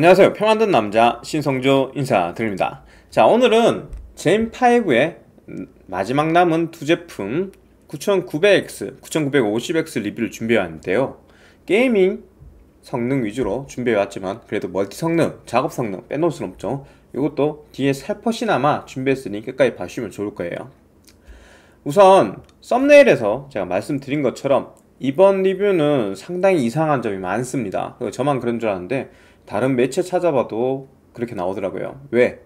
안녕하세요. 평안든 남자 신성조 인사드립니다. 자, 오늘은 젠5의 마지막 남은 두 제품 9900X, 9950X 리뷰를 준비해왔는데요. 게이밍 성능 위주로 준비해왔지만 그래도 멀티 성능, 작업 성능 빼놓을 순 없죠. 이것도 뒤에 살포시나마 준비했으니 끝까지 봐주시면 좋을 거예요. 우선 썸네일에서 제가 말씀드린 것처럼 이번 리뷰는 상당히 이상한 점이 많습니다. 저만 그런 줄 아는데 다른 매체 찾아봐도 그렇게 나오더라고요. 왜?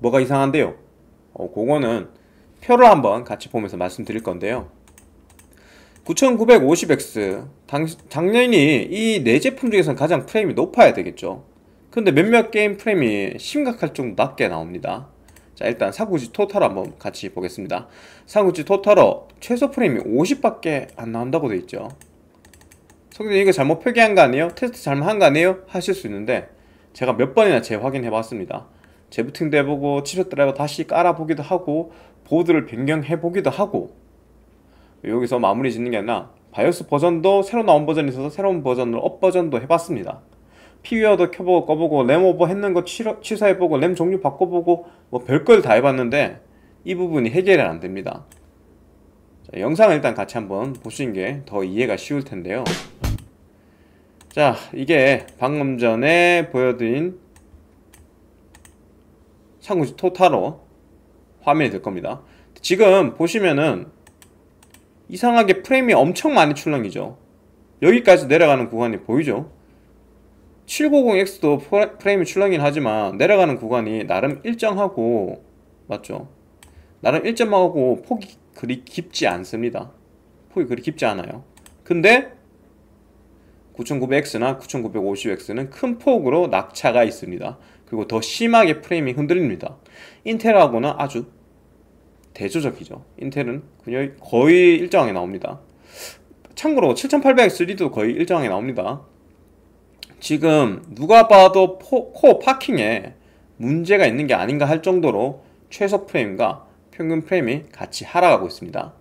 뭐가 이상한데요? 어, 그거는 표를 한번 같이 보면서 말씀드릴 건데요. 9950X 당, 당연히 이 네 제품 중에서 가장 프레임이 높아야 되겠죠. 근데 몇몇 게임 프레임이 심각할 정도 낮게 나옵니다. 자 일단 사구지 토탈 한번 같이 보겠습니다. 사구지 토탈어 최소 프레임이 50밖에 안 나온다고 돼 있죠 성진이 이거 잘못 표기한 거 아니에요? 테스트 잘못한 거 아니에요? 하실 수 있는데 제가 몇 번이나 재확인해 봤습니다 재부팅도 해보고 치료 드라이버 다시 깔아보기도 하고 보드를 변경해 보기도 하고 여기서 마무리 짓는 게 아니라 바이오스 버전도 새로 나온 버전이 있어서 새로운 버전으로 업 버전도 해봤습니다 피규어도 켜보고 꺼보고 램 오버 했는 거 취소해보고 램 종류 바꿔보고 뭐 별걸 다 해봤는데 이 부분이 해결이 안 됩니다 자, 영상을 일단 같이 한번 보시는 게 더 이해가 쉬울 텐데요. 자, 이게 방금 전에 보여드린 상구지 토탈로 화면이 될 겁니다. 지금 보시면은 이상하게 프레임이 엄청 많이 출렁이죠. 여기까지 내려가는 구간이 보이죠? 790X도 프레임이 출렁이긴 하지만 내려가는 구간이 나름 일정하고 맞죠? 나름 일정하고 폭이 그리 깊지 않습니다. 폭이 그리 깊지 않아요. 근데 9900X나 9950X는 큰 폭으로 낙차가 있습니다. 그리고 더 심하게 프레임이 흔들립니다. 인텔하고는 아주 대조적이죠. 인텔은 그냥 거의 일정하게 나옵니다. 참고로 7800X3도 거의 일정하게 나옵니다. 지금 누가 봐도 포, 코어 파킹에 문제가 있는 게 아닌가 할 정도로 최소 프레임과 평균 프레임이 같이 하락하고 있습니다.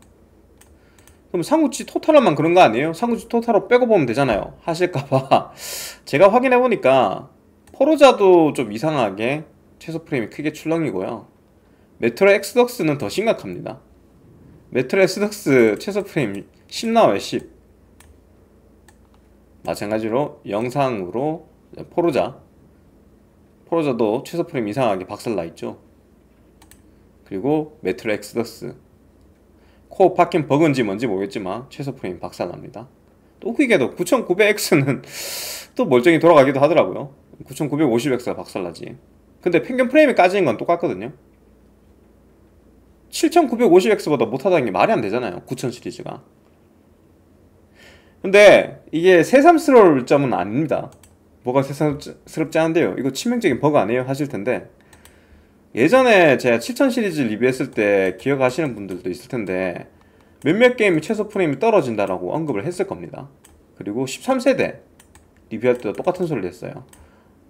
그럼 상우치 토탈로만 그런 거 아니에요? 상우치 토탈로 빼고 보면 되잖아요. 하실까봐. 제가 확인해보니까 포르자도 좀 이상하게 최소 프레임이 크게 출렁이고요. 메트로 엑스덕스는 더 심각합니다. 메트로 엑스덕스 최소 프레임 10 나와요, 10. 마찬가지로 영상으로 포르자 포르자도 최소 프레임 이상하게 박살나 있죠. 그리고 메트로 엑스더스 코어 파킨 버그인지 뭔지 모르겠지만 최소 프레임 박살납니다 또웃게도 9900X는 또 멀쩡히 돌아가기도 하더라고요 9950X가 박살나지 근데 평균 프레임이 까지는 건 똑같거든요 7950X보다 못하다는 게 말이 안 되잖아요 9000 시리즈가 근데 이게 새삼스러울 점은 아닙니다 뭐가 새삼스럽지 않은데요 이거 치명적인 버그 아니에요 하실 텐데 예전에 제가 7000 시리즈 리뷰했을 때 기억하시는 분들도 있을 텐데 몇몇 게임이 최소 프레임이 떨어진다라고 언급을 했을 겁니다. 그리고 13세대 리뷰할 때도 똑같은 소리를 했어요.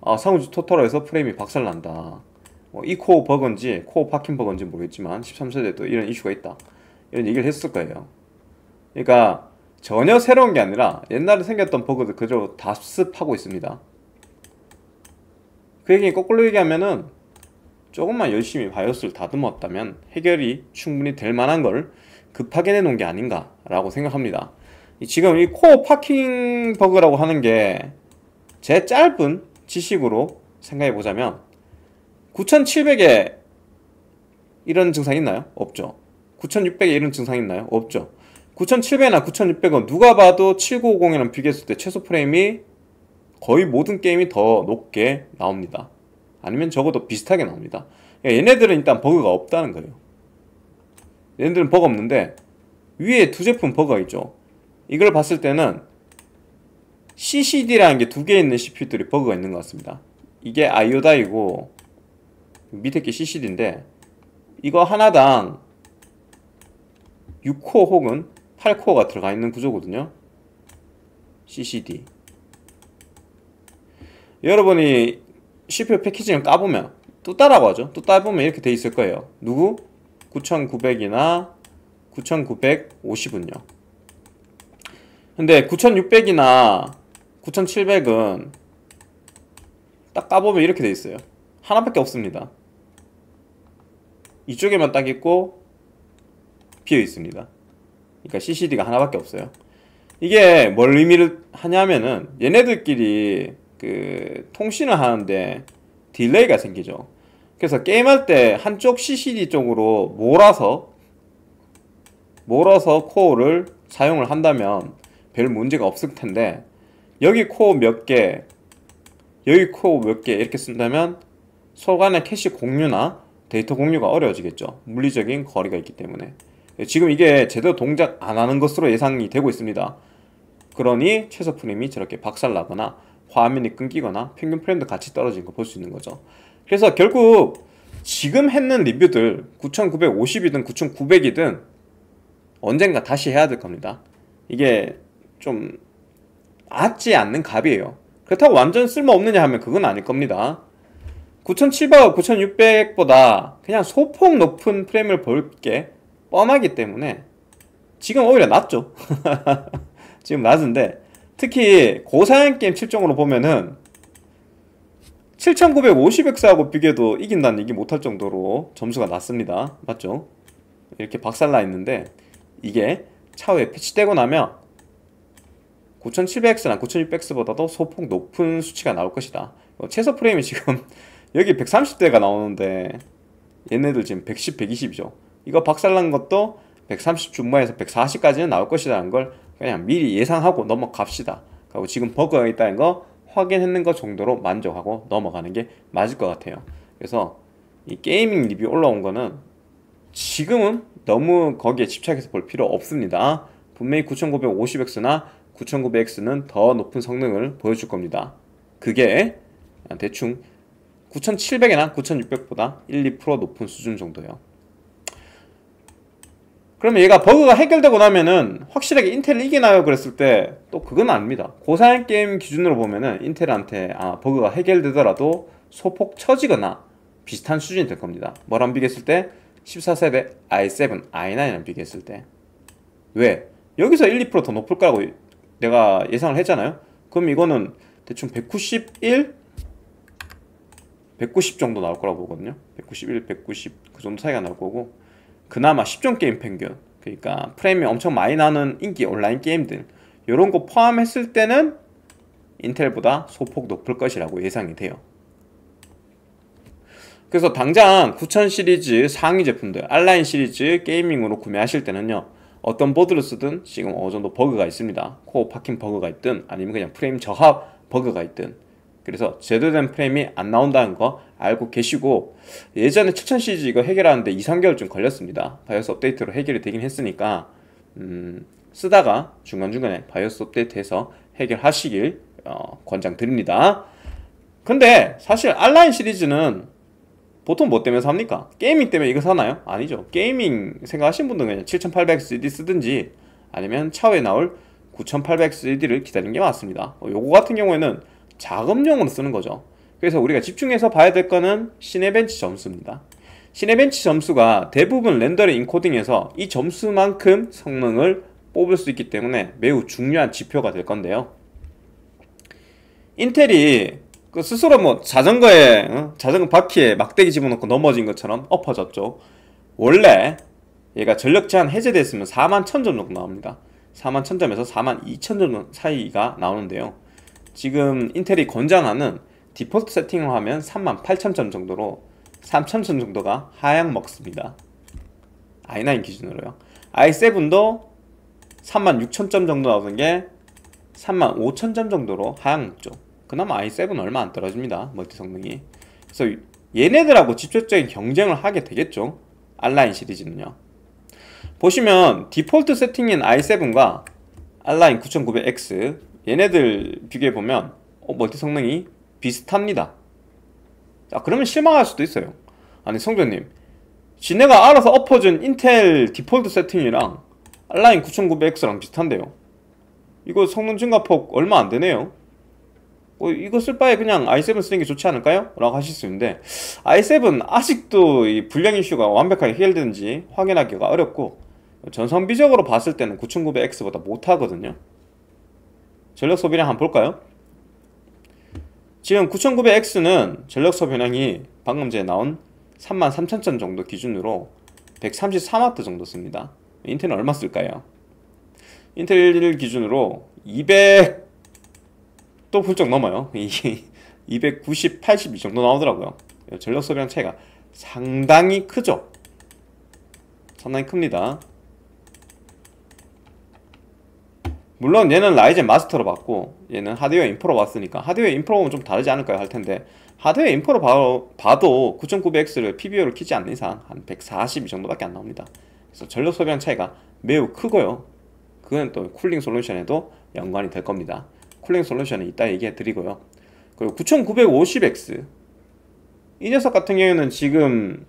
아, 상우주 토탈로에서 프레임이 박살난다. 뭐 이코어 버건지 코어 파킹 버건지 모르겠지만 13세대도 이런 이슈가 있다. 이런 얘기를 했을 거예요. 그러니까 전혀 새로운 게 아니라 옛날에 생겼던 버그들 그대로 답습하고 있습니다. 그 얘기 거꾸로 얘기하면은 조금만 열심히 바이오스를 다듬었다면 해결이 충분히 될 만한 걸 급하게 내놓은 게 아닌가라고 생각합니다. 지금 이 코어 파킹 버그라고 하는 게 제 짧은 지식으로 생각해 보자면 9,700에 이런 증상 있나요? 없죠. 9,600에 이런 증상 있나요? 없죠. 9,700이나 9,600은 누가 봐도 7950이랑 비교했을 때 최소 프레임이 거의 모든 게임이 더 높게 나옵니다. 아니면 적어도 비슷하게 나옵니다 그러니까 얘네들은 일단 버그가 없다는 거예요 얘네들은 버그 없는데 위에 두 제품 버그가 있죠 이걸 봤을 때는 CCD라는 게 두 개 있는 CPU들이 버그가 있는 것 같습니다 이게 아이오다이고 밑에 게 CCD인데 이거 하나당 6코 혹은 8코가 들어가 있는 구조거든요 CCD 여러분이 CPU 패키지를 까보면 또 따라고 하죠 또 따보면 이렇게 돼 있을 거예요 누구? 9900이나 9950은요 근데 9600이나 9700은 딱 까보면 이렇게 돼 있어요 하나밖에 없습니다 이쪽에만 딱 있고 비어 있습니다 그러니까 CCD가 하나밖에 없어요 이게 뭘 의미를 하냐면은 얘네들끼리 그 통신을 하는데 딜레이가 생기죠. 그래서 게임할 때 한쪽 CCD 쪽으로 몰아서 몰아서 코어를 사용을 한다면 별 문제가 없을 텐데 여기 코어 몇 개, 여기 코어 몇 개 이렇게 쓴다면 소간의 캐시 공유나 데이터 공유가 어려워지겠죠. 물리적인 거리가 있기 때문에. 지금 이게 제대로 동작 안 하는 것으로 예상이 되고 있습니다. 그러니 최소 프레임이 저렇게 박살나거나 화면이 끊기거나 평균 프레임도 같이 떨어진거 볼 수 있는 거죠 그래서 결국 지금 했는 리뷰들 9950이든 9900이든 언젠가 다시 해야 될 겁니다 이게 좀 맞지 않는 값이에요 그렇다고 완전 쓸모없느냐 하면 그건 아닐 겁니다 9700, 9600보다 그냥 소폭 높은 프레임을 볼 게 뻔하기 때문에 지금 오히려 낮죠 지금 낮은데 특히 고사양 게임 7종으로 보면은 7950X하고 비교해도 이긴다는 얘기 못할 정도로 점수가 낮습니다. 맞죠? 이렇게 박살나 있는데 이게 차후에 패치되고 나면 9700X나 9600X보다도 소폭 높은 수치가 나올 것이다. 어, 최소 프레임이 지금 여기 130대가 나오는데 얘네들 지금 110, 120이죠. 이거 박살난 것도 130 중반에서 140까지는 나올 것이라는 걸 그냥 미리 예상하고 넘어갑시다. 그리고 지금 버그가 있다는 거 확인했는 것 정도로 만족하고 넘어가는 게 맞을 것 같아요. 그래서 이 게이밍 리뷰 올라온 거는 지금은 너무 거기에 집착해서 볼 필요 없습니다. 분명히 9950X나 9900X는 더 높은 성능을 보여줄 겁니다. 그게 대충 9700이나 9600보다 1, 2% 높은 수준 정도예요. 그러면 얘가 버그가 해결되고 나면은 확실하게 인텔이 이기나요? 그랬을 때 또 그건 아닙니다. 고사양 게임 기준으로 보면은 인텔한테 아 버그가 해결되더라도 소폭 처지거나 비슷한 수준이 될 겁니다. 뭐랑 비교했을 때 14세대 i7, i9이랑 비교했을 때 왜? 여기서 1, 2%더 높을 거라고 내가 예상을 했잖아요. 그럼 이거는 대충 191, 190 정도 나올 거라고 보거든요. 191, 190 그 정도 차이가 나올 거고 그나마 10종 게임 평균 그러니까 프레임이 엄청 많이 나는 인기 온라인 게임들 이런 거 포함했을 때는 인텔보다 소폭 높을 것이라고 예상이 돼요. 그래서 당장 9000 시리즈 상위 제품들, 알라인 시리즈 게이밍으로 구매하실 때는요. 어떤 보드를 쓰든 지금 어느 정도 버그가 있습니다. 코어 파킹 버그가 있든 아니면 그냥 프레임 저하 버그가 있든 그래서 제대로 된 프레임이 안 나온다는 거 알고 계시고 예전에 7000 시리즈 이거 해결하는데 2, 3개월 좀 걸렸습니다. 바이오스 업데이트로 해결이 되긴 했으니까 음, 쓰다가 중간중간에 바이오스 업데이트해서 해결하시길 어, 권장드립니다. 근데 사실 알라인 시리즈는 보통 뭐 때문에 삽니까? 게이밍 때문에 이거 사나요? 아니죠. 게이밍 생각하신 분들은 그냥 7800CD 쓰든지 아니면 차후에 나올 9800CD를 기다리는 게 맞습니다. 요거 같은 경우에는 작업용으로 쓰는 거죠. 그래서 우리가 집중해서 봐야 될 거는 시네벤치 점수입니다. 시네벤치 점수가 대부분 렌더링 인코딩에서 이 점수만큼 성능을 뽑을 수 있기 때문에 매우 중요한 지표가 될 건데요. 인텔이 그 스스로 뭐 자전거에 어? 자전거 바퀴에 막대기 집어넣고 넘어진 것처럼 엎어졌죠. 원래 얘가 전력 제한 해제됐으면 4 1000점 정도 나옵니다. 4 1000점에서 4 2000점 사이가 나오는데요. 지금 인텔이 권장하는 디폴트 세팅을 하면 38,000점 정도로 3,000점 정도가 하향 먹습니다. i9 기준으로요. i7도 36,000점 정도 나오는 게 35,000점 정도로 하향 먹죠. 그나마 i7 얼마 안 떨어집니다. 멀티 성능이. 그래서 얘네들하고 직접적인 경쟁을 하게 되겠죠. 알라인 시리즈는요. 보시면 디폴트 세팅인 i7과 알라인 9900X 얘네들 비교해 보면 어, 멀티 성능이 비슷합니다. 아 그러면 실망할 수도 있어요. 아니 성조님, 지네가 알아서 엎어준 인텔 디폴트 세팅이랑 알라인 9900X랑 비슷한데요. 이거 성능 증가폭 얼마 안 되네요. 어, 이거 쓸 바에 그냥 i7 쓰는 게 좋지 않을까요? 라고 하실 수 있는데 i7 아직도 이 불량 이슈가 완벽하게 해결되는지 확인하기가 어렵고 전선비적으로 봤을 때는 9900X보다 못하거든요 전력 소비량 한번 볼까요? 지금 9900X는 전력소 변형이 방금 전에 나온 33,000점 정도 기준으로 133W 정도 씁니다. 인텔은 얼마 쓸까요? 인텔 기준으로 200또 훌쩍 넘어요. 290, 80 정도 나오더라고요. 전력소비량 차이가 상당히 크죠? 상당히 큽니다. 물론 얘는 라이젠 마스터로 봤고 얘는 하드웨어 인프로 봤으니까 하드웨어 인프로는 좀 다르지 않을까요? 할 텐데 하드웨어 인프로 봐, 도 9900X를 PBO를 키지 않는 이상 한 140 정도밖에 안 나옵니다 그래서 전력 소비량 차이가 매우 크고요 그건 또 쿨링 솔루션에도 연관이 될 겁니다 쿨링 솔루션은 이따 얘기해 드리고요 그리고 9950X 이 녀석 같은 경우에는 지금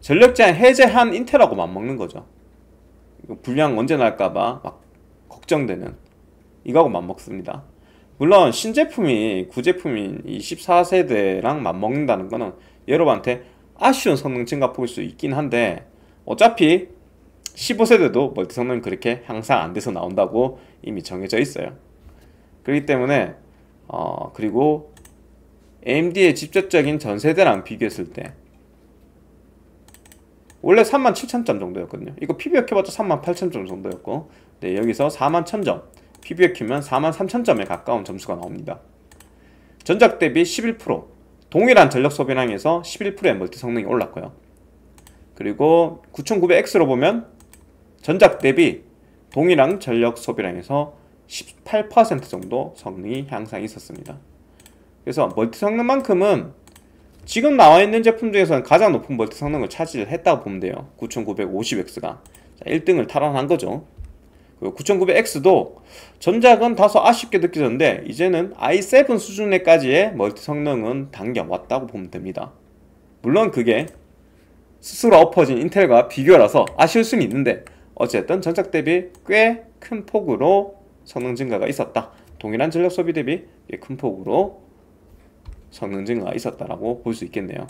전력 제한 해제한 인텔하고 맞먹는 거죠 불량 언제 날까봐 막 걱정되는 이거하고 맞먹습니다. 물론 신제품이 구제품인 24세대랑 맞먹는다는 거는 여러분한테 아쉬운 성능 증가 보일 수 있긴 한데 어차피 15세대도 멀티 성능 그렇게 항상 안 돼서 나온다고 이미 정해져 있어요. 그렇기 때문에 어 그리고 AMD의 직접적인 전 세대랑 비교했을 때 원래 37,000점 정도였거든요. 이거 PBO 켜봤자 38,000점 정도였고 네, 여기서 4 1000점, PB에 키면 4 3000점에 가까운 점수가 나옵니다. 전작 대비 11%, 동일한 전력 소비량에서 11%의 멀티 성능이 올랐고요. 그리고 9900X로 보면 전작 대비 동일한 전력 소비량에서 18% 정도 성능이 향상이 있었습니다. 그래서 멀티 성능만큼은 지금 나와 있는 제품 중에서는 가장 높은 멀티 성능을 차지했다고 보면 돼요. 9950X가. 1등을 탈환한 거죠. 9900X도 그 전작은 다소 아쉽게 느껴졌는데 이제는 i7 수준에까지의 멀티 성능은 당겨왔다고 보면 됩니다. 물론 그게 스스로 엎어진 인텔과 비교라서 아쉬울 수는 있는데 어쨌든 전작 대비 꽤 큰 폭으로 성능 증가가 있었다. 동일한 전력 소비 대비 꽤큰 폭으로 성능 증가가 있었다라고 볼 수 있겠네요.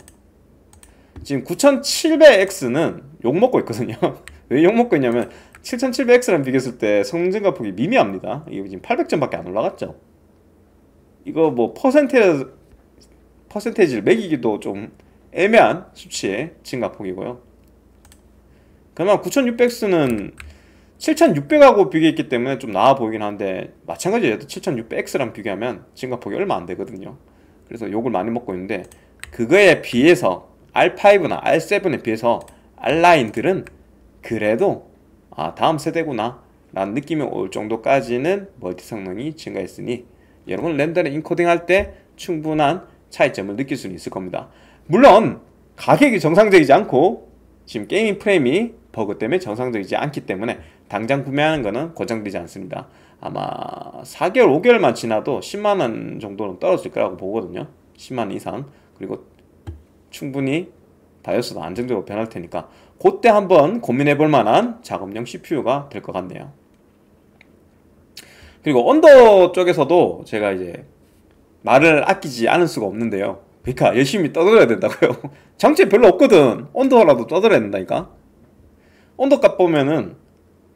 지금 9700X는 욕먹고 있거든요. 왜 욕먹고 있냐면 7700X랑 비교했을 때 성증가 폭이 미미합니다. 이거 지금 800점밖에 안 올라갔죠. 이거 뭐 퍼센테이지, 퍼센테이지를 매기기도 좀 애매한 수치의 증가폭이고요. 그러면 9600X는 7600하고 비교했기 때문에 좀 나아 보이긴 한데 마찬가지예요 7600X랑 비교하면 증가폭이 얼마 안 되거든요. 그래서 욕을 많이 먹고 있는데 그거에 비해서 R5나 R7에 비해서 R 라인들은 그래도 아 다음 세대구나 라는 느낌이 올 정도까지는 멀티 성능이 증가했으니 여러분 렌더링 인코딩 할 때 충분한 차이점을 느낄 수는 있을 겁니다 물론 가격이 정상적이지 않고 지금 게이밍 프레임이 버그 때문에 정상적이지 않기 때문에 당장 구매하는 거는 고장되지 않습니다 아마 4개월 5개월만 지나도 10만원 정도는 떨어질 거라고 보거든요 10만원 이상 그리고 충분히 다이어스도 안정적으로 변할 테니까 그때 한번 고민해 볼 만한 작업용 CPU가 될 것 같네요. 그리고 언더 쪽에서도 제가 이제 말을 아끼지 않을 수가 없는데요. 그러니까 열심히 떠들어야 된다고요. 장치 별로 없거든. 언더라도 떠들어야 된다니까. 언더 값 보면은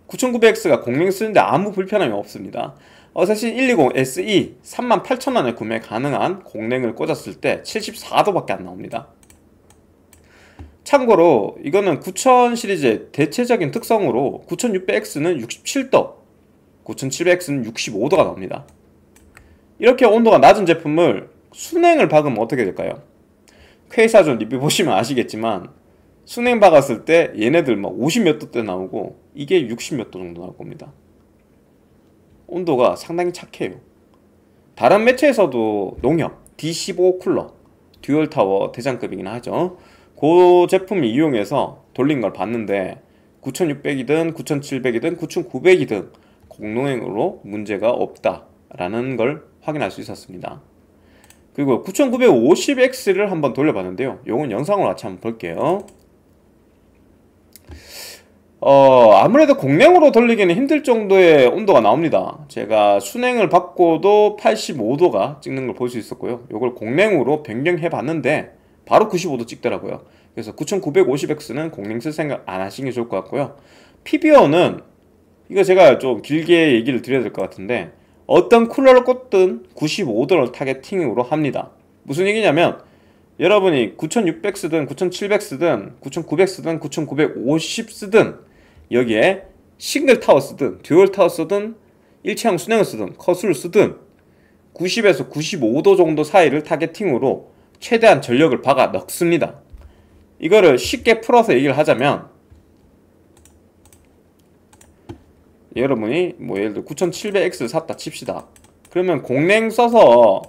9900X가 공명 쓰는데 아무 불편함이 없습니다. 어쌔신 120 SE 38,000원에 구매 가능한 공랭을 꽂았을 때 74도밖에 안 나옵니다. 참고로 이거는 9000 시리즈의 대체적인 특성으로 9600X는 67도, 9700X는 65도가 나옵니다. 이렇게 온도가 낮은 제품을 순행을 박으면 어떻게 될까요? 퀘이사존 리뷰 보시면 아시겠지만 순행 박았을 때 얘네들 막 50 몇 도때 나오고 이게 60 몇 도 정도 나올 겁니다. 온도가 상당히 착해요. 다른 매체에서도 농협, D15 쿨러, 듀얼타워 대장급이긴 하죠. 그 제품을 이용해서 돌린 걸 봤는데 9600이든 9700이든 9900이든 공동행으로 문제가 없다라는 걸 확인할 수 있었습니다. 그리고 9950X를 한번 돌려봤는데요. 이건 영상으로 같이 한번 볼게요. 어, 아무래도 공랭으로 돌리기는 힘들 정도의 온도가 나옵니다. 제가 순행을 바꿔도 85도가 찍는 걸 볼 수 있었고요. 이걸 공랭으로 변경해 봤는데 바로 95도 찍더라고요. 그래서 9950X는 공랭 쓸 생각 안 하시는 게 좋을 것 같고요. 피비어는 이거 제가 좀 길게 얘기를 드려야 될 것 같은데 어떤 쿨러를 꽂든 95도를 타겟팅으로 합니다. 무슨 얘기냐면 여러분이 9600 쓰든 9700 쓰든 9900 쓰든 9950 쓰든 여기에 싱글 타워 쓰든 듀얼 타워 쓰든 일체형 순행을 쓰든 컷을 쓰든 90에서 95도 정도 사이를 타겟팅으로 최대한 전력을 박아 넣습니다. 이거를 쉽게 풀어서 얘기를 하자면 여러분이 뭐 예를 들어 9700X 샀다 칩시다. 그러면 공랭 써서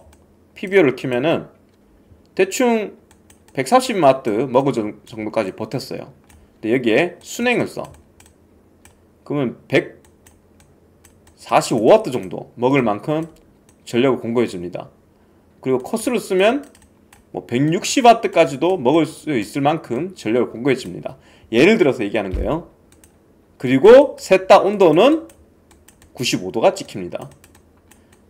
PBO를 키면은 대충 140마트 먹을 정도까지 버텼어요. 근데 여기에 순행을 써. 그러면 1 4 5 w 정도 먹을 만큼 전력을 공급해줍니다. 그리고 코스를 쓰면 뭐 160W까지도 먹을 수 있을 만큼 전력을 공급해줍니다. 예를 들어서 얘기하는 거예요. 그리고 셋다 온도는 95도가 찍힙니다.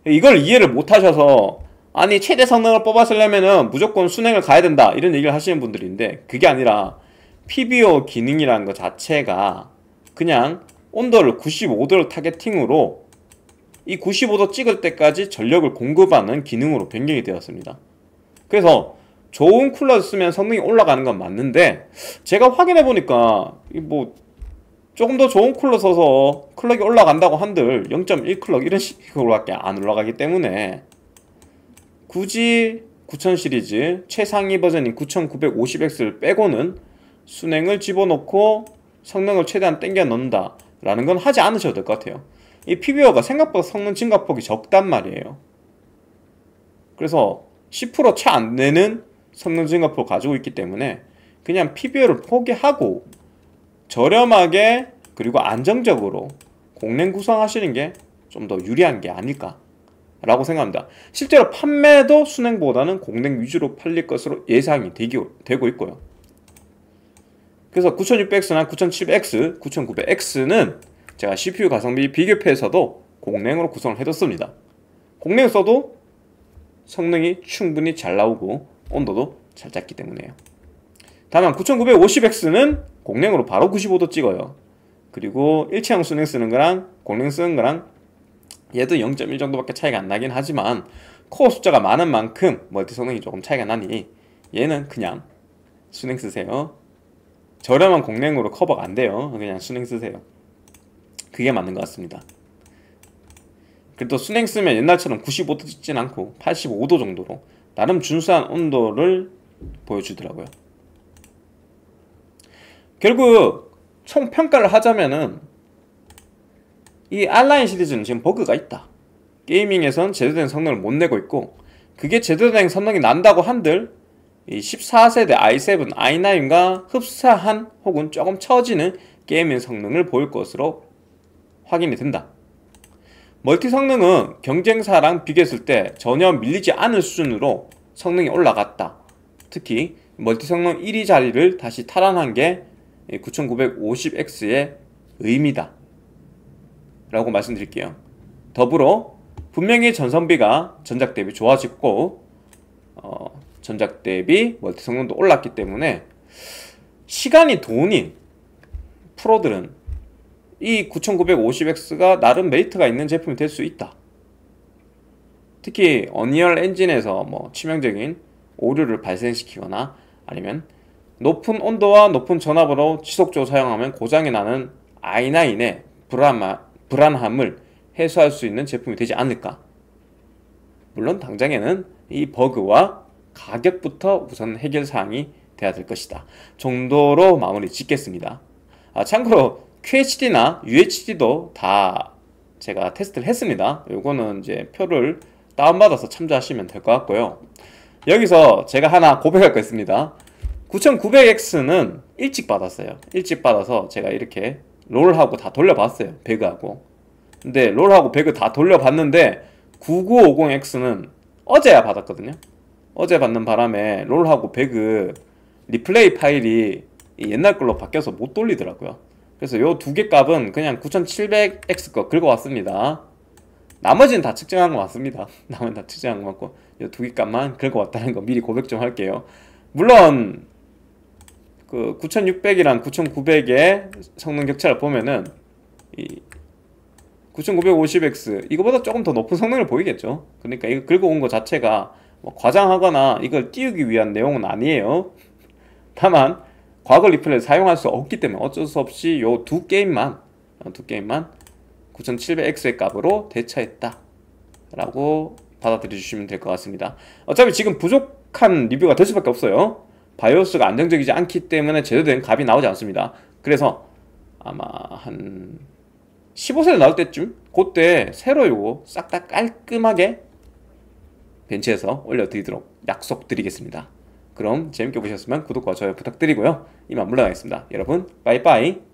이걸 이해를 못하셔서 아니 최대 성능을 뽑았으려면은 무조건 순행을 가야 된다 이런 얘기를 하시는 분들인데 그게 아니라 PBO 기능이라는 것 자체가 그냥 온도를 95도를 타겟팅으로 이 95도 찍을 때까지 전력을 공급하는 기능으로 변경이 되었습니다. 그래서 좋은 쿨러 쓰면 성능이 올라가는 건 맞는데 제가 확인해 보니까 뭐 조금 더 좋은 쿨러 써서 클럭이 올라간다고 한들 0.1 클럭 이런 식으로밖에 안 올라가기 때문에 굳이 9000 시리즈 최상위 버전인 9950X를 빼고는 순행을 집어넣고 성능을 최대한 땡겨 넣는다 라는 건 하지 않으셔도 될 것 같아요 이피비어가 생각보다 성능 증가폭이 적단 말이에요 그래서 1 0 차 안 되는 성능 증가폭 가지고 있기 때문에 그냥 PBO를 포기하고 저렴하게 그리고 안정적으로 공랭 구성하시는 게 좀 더 유리한 게 아닐까 라고 생각합니다. 실제로 판매도 순행보다는 공랭 위주로 팔릴 것으로 예상이 되기, 되고 있고요. 그래서 9600X나 9700X, 9900X는 제가 CPU 가성비 비교표에서도 공랭으로 구성을 해뒀습니다. 공랭 써도 성능이 충분히 잘 나오고 온도도 잘 잡기 때문에요 다만 9950X는 공랭으로 바로 95도 찍어요 그리고 일체형 순행 쓰는 거랑 공랭 쓰는 거랑 얘도 0.1 정도밖에 차이가 안 나긴 하지만 코어 숫자가 많은 만큼 멀티 성능이 조금 차이가 나니 얘는 그냥 순행 쓰세요 저렴한 공랭으로 커버가 안 돼요 그냥 순행 쓰세요 그게 맞는 것 같습니다 그래도 순행 쓰면 옛날처럼 95도 찍진 않고 85도 정도로 나름 준수한 온도를 보여주더라고요 결국 총 평가를 하자면은 이 알라인 시리즈는 지금 버그가 있다 게이밍에선 제대로 된 성능을 못 내고 있고 그게 제대로 된 성능이 난다고 한들 이 14세대 i7, i9과 흡사한 혹은 조금 처지는 게이밍 성능을 보일 것으로 확인이 된다 멀티 성능은 경쟁사랑 비교했을 때 전혀 밀리지 않을 수준으로 성능이 올라갔다. 특히 멀티 성능 1위 자리를 다시 탈환한 게 9950X의 의미다. 라고 말씀드릴게요. 더불어 분명히 전성비가 전작 대비 좋아졌고 어, 전작 대비 멀티 성능도 올랐기 때문에 시간이 돈인 프로들은 이 9950X가 나름 메리트가 있는 제품이 될 수 있다. 특히 어니얼 엔진에서 뭐 치명적인 오류를 발생시키거나 아니면 높은 온도와 높은 전압으로 지속적으로 사용하면 고장이 나는 i9의 불안 불안함을 해소할 수 있는 제품이 되지 않을까. 물론 당장에는 이 버그와 가격부터 우선 해결사항이 돼야 될 것이다. 정도로 마무리 짓겠습니다. 아, 참고로 QHD나 UHD도 다 제가 테스트를 했습니다. 요거는 이제 표를 다운받아서 참조하시면 될 것 같고요. 여기서 제가 하나 고백할 거 있습니다. 9900X는 일찍 받았어요. 일찍 받아서 제가 이렇게 롤하고 다 돌려봤어요. 배그하고. 근데 롤하고 배그 다 돌려봤는데 9950X는 어제야 받았거든요. 어제 받는 바람에 롤하고 배그 리플레이 파일이 옛날 걸로 바뀌어서 못 돌리더라고요. 그래서 요 두 개 값은 그냥 9700X 거 긁어왔습니다 나머지는 다 측정한 것 같습니다 나머지는 다 측정한 것 같고 요 두 개 값만 긁어왔다는 거 미리 고백 좀 할게요 물론 그 9600이랑 9900의 성능 격차를 보면은 이 9950X 이거보다 조금 더 높은 성능을 보이겠죠 그러니까 이거 긁어온 거 자체가 뭐 과장하거나 이걸 띄우기 위한 내용은 아니에요 다만 과거 리플레이 사용할 수 없기 때문에 어쩔 수 없이 요두 게임만 두 게임만 9700X의 어, 값으로 대체했다 라고 받아들여 주시면 될 것 같습니다 어차피 지금 부족한 리뷰가 될 수밖에 없어요 바이오스가 안정적이지 않기 때문에 제대로 된 값이 나오지 않습니다 그래서 아마 한 15세대 나올 때쯤 그때 새로 요거 싹 다 깔끔하게 벤치에서 올려드리도록 약속드리겠습니다 그럼 재밌게 보셨으면 구독과 좋아요 부탁드리고요. 이만 물러나겠습니다. 여러분, 빠이빠이.